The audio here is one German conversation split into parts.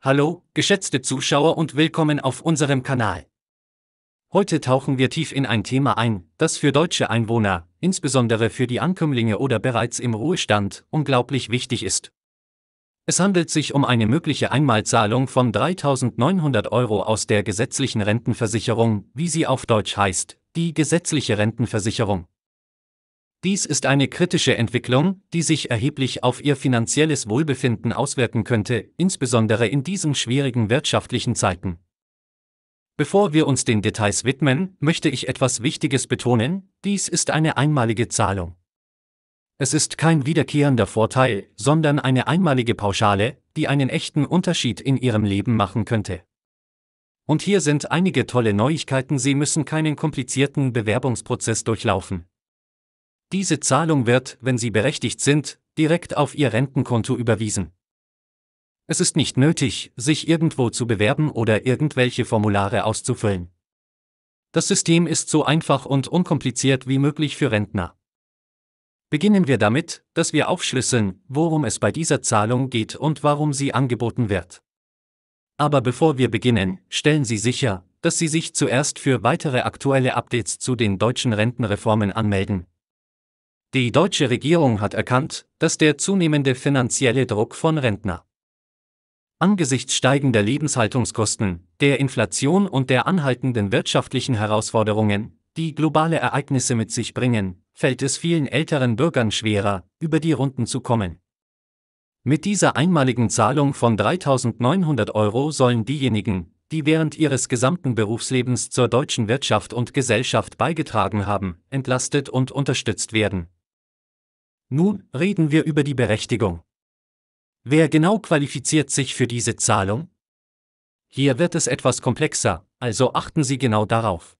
Hallo, geschätzte Zuschauer und willkommen auf unserem Kanal. Heute tauchen wir tief in ein Thema ein, das für deutsche Einwohner, insbesondere für die Ankömmlinge oder bereits im Ruhestand, unglaublich wichtig ist. Es handelt sich um eine mögliche Einmalzahlung von 3.900 Euro aus der gesetzlichen Rentenversicherung, wie sie auf Deutsch heißt, die gesetzliche Rentenversicherung. Dies ist eine kritische Entwicklung, die sich erheblich auf ihr finanzielles Wohlbefinden auswirken könnte, insbesondere in diesen schwierigen wirtschaftlichen Zeiten. Bevor wir uns den Details widmen, möchte ich etwas Wichtiges betonen, dies ist eine einmalige Zahlung. Es ist kein wiederkehrender Vorteil, sondern eine einmalige Pauschale, die einen echten Unterschied in Ihrem Leben machen könnte. Und hier sind einige tolle Neuigkeiten, Sie müssen keinen komplizierten Bewerbungsprozess durchlaufen. Diese Zahlung wird, wenn Sie berechtigt sind, direkt auf Ihr Rentenkonto überwiesen. Es ist nicht nötig, sich irgendwo zu bewerben oder irgendwelche Formulare auszufüllen. Das System ist so einfach und unkompliziert wie möglich für Rentner. Beginnen wir damit, dass wir aufschlüsseln, worum es bei dieser Zahlung geht und warum sie angeboten wird. Aber bevor wir beginnen, stellen Sie sicher, dass Sie sich zuerst für weitere aktuelle Updates zu den deutschen Rentenreformen anmelden, die deutsche Regierung hat erkannt, dass der zunehmende finanzielle Druck von Rentner angesichts steigender Lebenshaltungskosten, der Inflation und der anhaltenden wirtschaftlichen Herausforderungen, die globale Ereignisse mit sich bringen, fällt es vielen älteren Bürgern schwerer, über die Runden zu kommen. Mit dieser einmaligen Zahlung von 3.900 Euro sollen diejenigen, die während ihres gesamten Berufslebens zur deutschen Wirtschaft und Gesellschaft beigetragen haben, entlastet und unterstützt werden. Nun reden wir über die Berechtigung. Wer genau qualifiziert sich für diese Zahlung? Hier wird es etwas komplexer, also achten Sie genau darauf.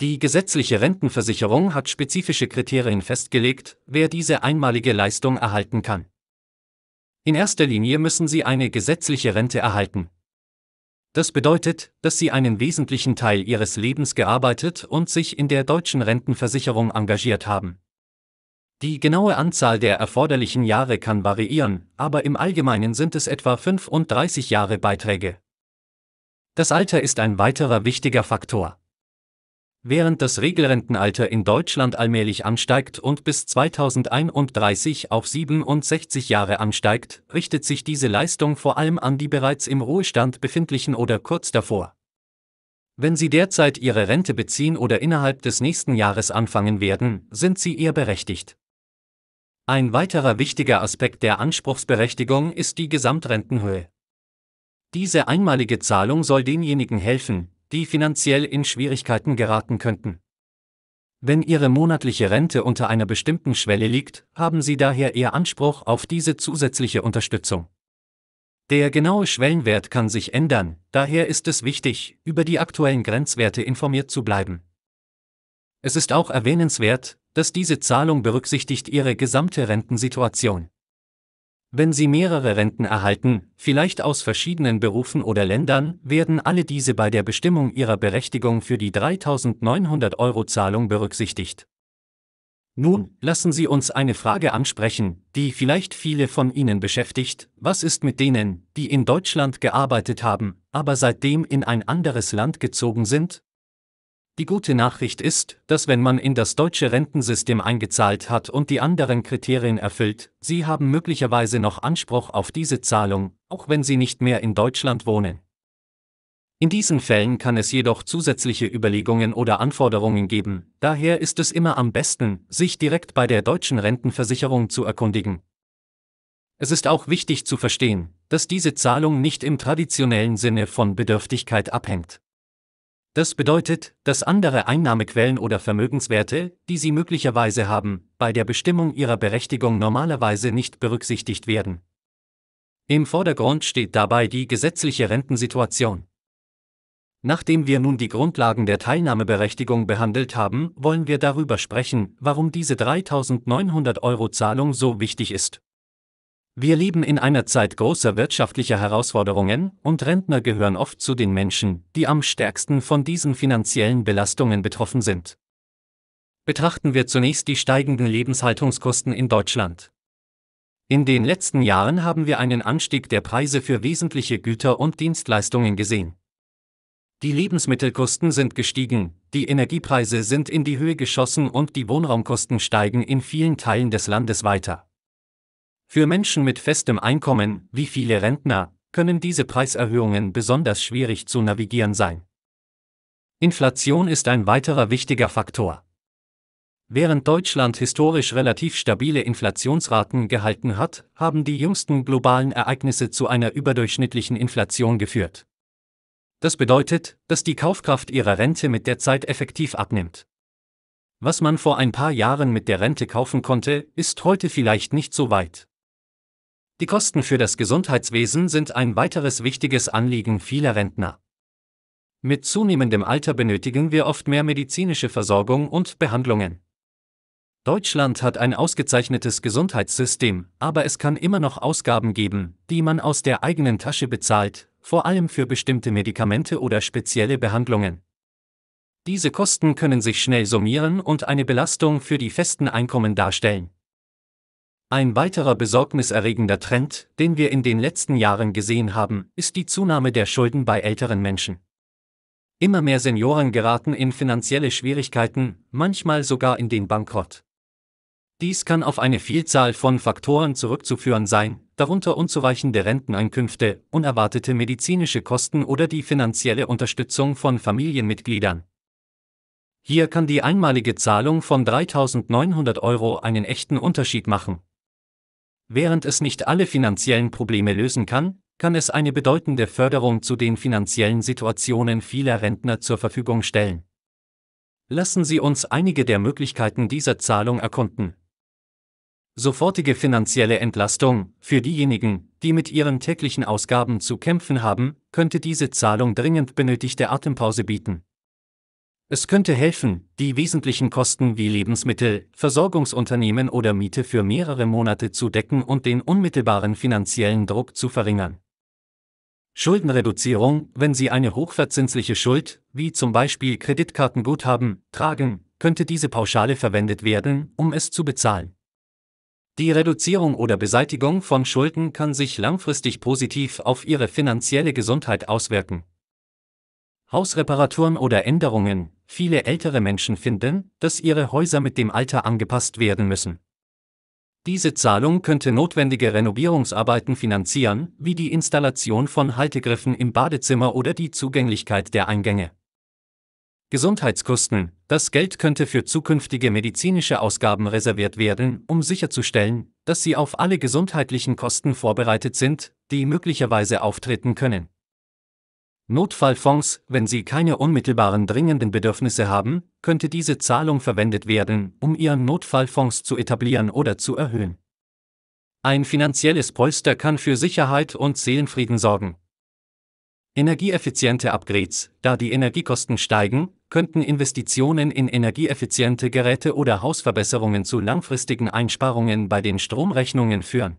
Die gesetzliche Rentenversicherung hat spezifische Kriterien festgelegt, wer diese einmalige Leistung erhalten kann. In erster Linie müssen Sie eine gesetzliche Rente erhalten. Das bedeutet, dass Sie einen wesentlichen Teil Ihres Lebens gearbeitet und sich in der deutschen Rentenversicherung engagiert haben. Die genaue Anzahl der erforderlichen Jahre kann variieren, aber im Allgemeinen sind es etwa 35 Jahre Beiträge. Das Alter ist ein weiterer wichtiger Faktor. Während das Regelrentenalter in Deutschland allmählich ansteigt und bis 2031 auf 67 Jahre ansteigt, richtet sich diese Leistung vor allem an die bereits im Ruhestand befindlichen oder kurz davor. Wenn Sie derzeit Ihre Rente beziehen oder innerhalb des nächsten Jahres anfangen werden, sind Sie eher berechtigt. Ein weiterer wichtiger Aspekt der Anspruchsberechtigung ist die Gesamtrentenhöhe. Diese einmalige Zahlung soll denjenigen helfen, die finanziell in Schwierigkeiten geraten könnten. Wenn Ihre monatliche Rente unter einer bestimmten Schwelle liegt, haben Sie daher eher Anspruch auf diese zusätzliche Unterstützung. Der genaue Schwellenwert kann sich ändern, daher ist es wichtig, über die aktuellen Grenzwerte informiert zu bleiben. Es ist auch erwähnenswert, dass diese Zahlung berücksichtigt Ihre gesamte Rentensituation. Wenn Sie mehrere Renten erhalten, vielleicht aus verschiedenen Berufen oder Ländern, werden alle diese bei der Bestimmung Ihrer Berechtigung für die 3900 Euro Zahlung berücksichtigt. Nun, lassen Sie uns eine Frage ansprechen, die vielleicht viele von Ihnen beschäftigt. Was ist mit denen, die in Deutschland gearbeitet haben, aber seitdem in ein anderes Land gezogen sind? Die gute Nachricht ist, dass wenn man in das deutsche Rentensystem eingezahlt hat und die anderen Kriterien erfüllt, Sie haben möglicherweise noch Anspruch auf diese Zahlung, auch wenn Sie nicht mehr in Deutschland wohnen. In diesen Fällen kann es jedoch zusätzliche Überlegungen oder Anforderungen geben, daher ist es immer am besten, sich direkt bei der deutschen Rentenversicherung zu erkundigen. Es ist auch wichtig zu verstehen, dass diese Zahlung nicht im traditionellen Sinne von Bedürftigkeit abhängt. Das bedeutet, dass andere Einnahmequellen oder Vermögenswerte, die Sie möglicherweise haben, bei der Bestimmung Ihrer Berechtigung normalerweise nicht berücksichtigt werden. Im Vordergrund steht dabei die gesetzliche Rentensituation. Nachdem wir nun die Grundlagen der Teilnahmeberechtigung behandelt haben, wollen wir darüber sprechen, warum diese 3.900 Euro Zahlung so wichtig ist. Wir leben in einer Zeit großer wirtschaftlicher Herausforderungen und Rentner gehören oft zu den Menschen, die am stärksten von diesen finanziellen Belastungen betroffen sind. Betrachten wir zunächst die steigenden Lebenshaltungskosten in Deutschland. In den letzten Jahren haben wir einen Anstieg der Preise für wesentliche Güter und Dienstleistungen gesehen. Die Lebensmittelkosten sind gestiegen, die Energiepreise sind in die Höhe geschossen und die Wohnraumkosten steigen in vielen Teilen des Landes weiter. Für Menschen mit festem Einkommen, wie viele Rentner, können diese Preiserhöhungen besonders schwierig zu navigieren sein. Inflation ist ein weiterer wichtiger Faktor. Während Deutschland historisch relativ stabile Inflationsraten gehalten hat, haben die jüngsten globalen Ereignisse zu einer überdurchschnittlichen Inflation geführt. Das bedeutet, dass die Kaufkraft ihrer Rente mit der Zeit effektiv abnimmt. Was man vor ein paar Jahren mit der Rente kaufen konnte, ist heute vielleicht nicht so weit. Die Kosten für das Gesundheitswesen sind ein weiteres wichtiges Anliegen vieler Rentner. Mit zunehmendem Alter benötigen wir oft mehr medizinische Versorgung und Behandlungen. Deutschland hat ein ausgezeichnetes Gesundheitssystem, aber es kann immer noch Ausgaben geben, die man aus der eigenen Tasche bezahlt, vor allem für bestimmte Medikamente oder spezielle Behandlungen. Diese Kosten können sich schnell summieren und eine Belastung für die festen Einkommen darstellen. Ein weiterer besorgniserregender Trend, den wir in den letzten Jahren gesehen haben, ist die Zunahme der Schulden bei älteren Menschen. Immer mehr Senioren geraten in finanzielle Schwierigkeiten, manchmal sogar in den Bankrott. Dies kann auf eine Vielzahl von Faktoren zurückzuführen sein, darunter unzureichende Renteneinkünfte, unerwartete medizinische Kosten oder die finanzielle Unterstützung von Familienmitgliedern. Hier kann die einmalige Zahlung von 3.900 Euro einen echten Unterschied machen, Während es nicht alle finanziellen Probleme lösen kann, kann es eine bedeutende Förderung zu den finanziellen Situationen vieler Rentner zur Verfügung stellen. Lassen Sie uns einige der Möglichkeiten dieser Zahlung erkunden. Sofortige finanzielle Entlastung für diejenigen, die mit ihren täglichen Ausgaben zu kämpfen haben, könnte diese Zahlung dringend benötigte Atempause bieten. Es könnte helfen, die wesentlichen Kosten wie Lebensmittel, Versorgungsunternehmen oder Miete für mehrere Monate zu decken und den unmittelbaren finanziellen Druck zu verringern. Schuldenreduzierung, wenn Sie eine hochverzinsliche Schuld, wie zum Beispiel Kreditkartenguthaben, tragen, könnte diese Pauschale verwendet werden, um es zu bezahlen. Die Reduzierung oder Beseitigung von Schulden kann sich langfristig positiv auf Ihre finanzielle Gesundheit auswirken. Hausreparaturen oder Änderungen, Viele ältere Menschen finden, dass ihre Häuser mit dem Alter angepasst werden müssen. Diese Zahlung könnte notwendige Renovierungsarbeiten finanzieren, wie die Installation von Haltegriffen im Badezimmer oder die Zugänglichkeit der Eingänge. Gesundheitskosten. Das Geld könnte für zukünftige medizinische Ausgaben reserviert werden, um sicherzustellen, dass sie auf alle gesundheitlichen Kosten vorbereitet sind, die möglicherweise auftreten können. Notfallfonds, wenn Sie keine unmittelbaren dringenden Bedürfnisse haben, könnte diese Zahlung verwendet werden, um Ihren Notfallfonds zu etablieren oder zu erhöhen. Ein finanzielles Polster kann für Sicherheit und Seelenfrieden sorgen. Energieeffiziente Upgrades, da die Energiekosten steigen, könnten Investitionen in energieeffiziente Geräte oder Hausverbesserungen zu langfristigen Einsparungen bei den Stromrechnungen führen.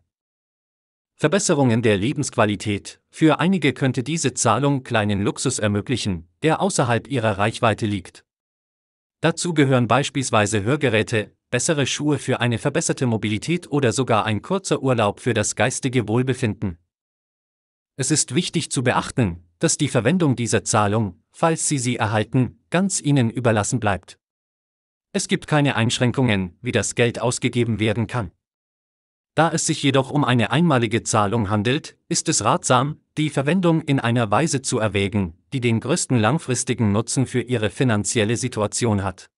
Verbesserungen der Lebensqualität. Für einige könnte diese Zahlung kleinen Luxus ermöglichen, der außerhalb ihrer Reichweite liegt. Dazu gehören beispielsweise Hörgeräte, bessere Schuhe für eine verbesserte Mobilität oder sogar ein kurzer Urlaub für das geistige Wohlbefinden. Es ist wichtig zu beachten, dass die Verwendung dieser Zahlung, falls Sie sie erhalten, ganz Ihnen überlassen bleibt. Es gibt keine Einschränkungen, wie das Geld ausgegeben werden kann. Da es sich jedoch um eine einmalige Zahlung handelt, ist es ratsam, die Verwendung in einer Weise zu erwägen, die den größten langfristigen Nutzen für Ihre finanzielle Situation hat.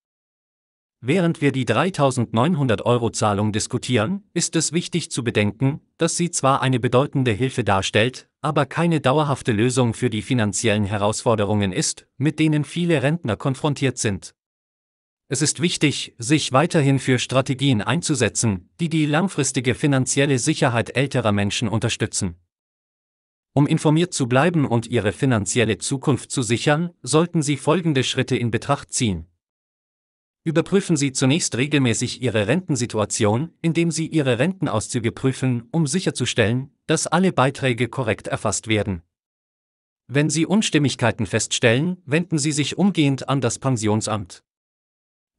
Während wir die 3900 Euro Zahlung diskutieren, ist es wichtig zu bedenken, dass sie zwar eine bedeutende Hilfe darstellt, aber keine dauerhafte Lösung für die finanziellen Herausforderungen ist, mit denen viele Rentner konfrontiert sind. Es ist wichtig, sich weiterhin für Strategien einzusetzen, die die langfristige finanzielle Sicherheit älterer Menschen unterstützen. Um informiert zu bleiben und Ihre finanzielle Zukunft zu sichern, sollten Sie folgende Schritte in Betracht ziehen. Überprüfen Sie zunächst regelmäßig Ihre Rentensituation, indem Sie Ihre Rentenauszüge prüfen, um sicherzustellen, dass alle Beiträge korrekt erfasst werden. Wenn Sie Unstimmigkeiten feststellen, wenden Sie sich umgehend an das Pensionsamt.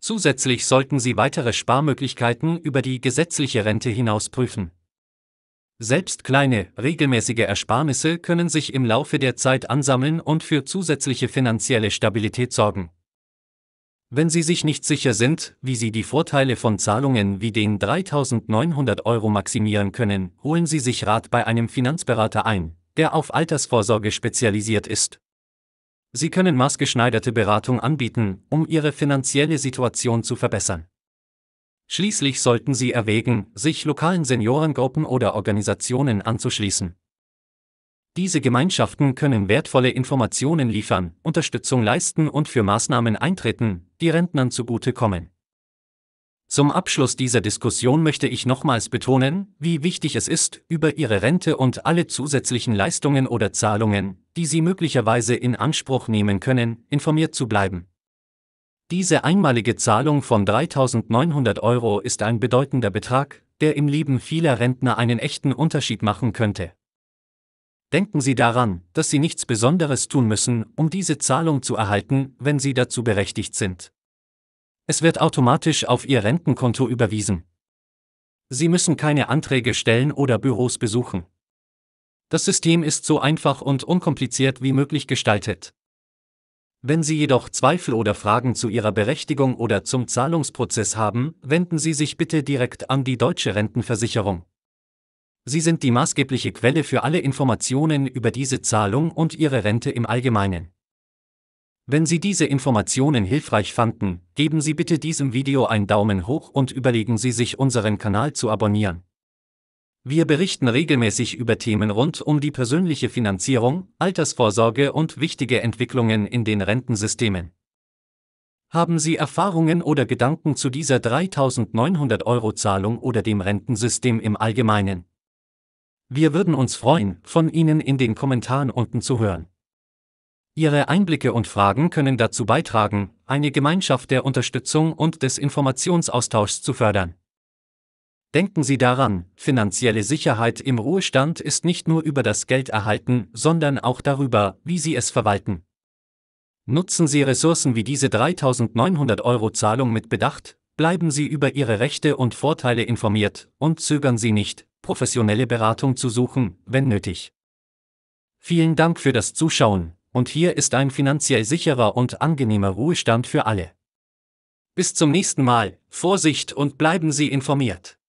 Zusätzlich sollten Sie weitere Sparmöglichkeiten über die gesetzliche Rente hinaus prüfen. Selbst kleine, regelmäßige Ersparnisse können sich im Laufe der Zeit ansammeln und für zusätzliche finanzielle Stabilität sorgen. Wenn Sie sich nicht sicher sind, wie Sie die Vorteile von Zahlungen wie den 3900 Euro maximieren können, holen Sie sich Rat bei einem Finanzberater ein, der auf Altersvorsorge spezialisiert ist. Sie können maßgeschneiderte Beratung anbieten, um Ihre finanzielle Situation zu verbessern. Schließlich sollten Sie erwägen, sich lokalen Seniorengruppen oder Organisationen anzuschließen. Diese Gemeinschaften können wertvolle Informationen liefern, Unterstützung leisten und für Maßnahmen eintreten, die Rentnern zugutekommen. Zum Abschluss dieser Diskussion möchte ich nochmals betonen, wie wichtig es ist, über Ihre Rente und alle zusätzlichen Leistungen oder Zahlungen, die Sie möglicherweise in Anspruch nehmen können, informiert zu bleiben. Diese einmalige Zahlung von 3.900 Euro ist ein bedeutender Betrag, der im Leben vieler Rentner einen echten Unterschied machen könnte. Denken Sie daran, dass Sie nichts Besonderes tun müssen, um diese Zahlung zu erhalten, wenn Sie dazu berechtigt sind. Es wird automatisch auf Ihr Rentenkonto überwiesen. Sie müssen keine Anträge stellen oder Büros besuchen. Das System ist so einfach und unkompliziert wie möglich gestaltet. Wenn Sie jedoch Zweifel oder Fragen zu Ihrer Berechtigung oder zum Zahlungsprozess haben, wenden Sie sich bitte direkt an die Deutsche Rentenversicherung. Sie sind die maßgebliche Quelle für alle Informationen über diese Zahlung und Ihre Rente im Allgemeinen. Wenn Sie diese Informationen hilfreich fanden, geben Sie bitte diesem Video einen Daumen hoch und überlegen Sie sich, unseren Kanal zu abonnieren. Wir berichten regelmäßig über Themen rund um die persönliche Finanzierung, Altersvorsorge und wichtige Entwicklungen in den Rentensystemen. Haben Sie Erfahrungen oder Gedanken zu dieser 3.900 Euro Zahlung oder dem Rentensystem im Allgemeinen? Wir würden uns freuen, von Ihnen in den Kommentaren unten zu hören. Ihre Einblicke und Fragen können dazu beitragen, eine Gemeinschaft der Unterstützung und des Informationsaustauschs zu fördern. Denken Sie daran, finanzielle Sicherheit im Ruhestand ist nicht nur über das Geld erhalten, sondern auch darüber, wie Sie es verwalten. Nutzen Sie Ressourcen wie diese 3900 Euro Zahlung mit Bedacht, bleiben Sie über Ihre Rechte und Vorteile informiert und zögern Sie nicht, professionelle Beratung zu suchen, wenn nötig. Vielen Dank für das Zuschauen und hier ist ein finanziell sicherer und angenehmer Ruhestand für alle. Bis zum nächsten Mal, Vorsicht und bleiben Sie informiert.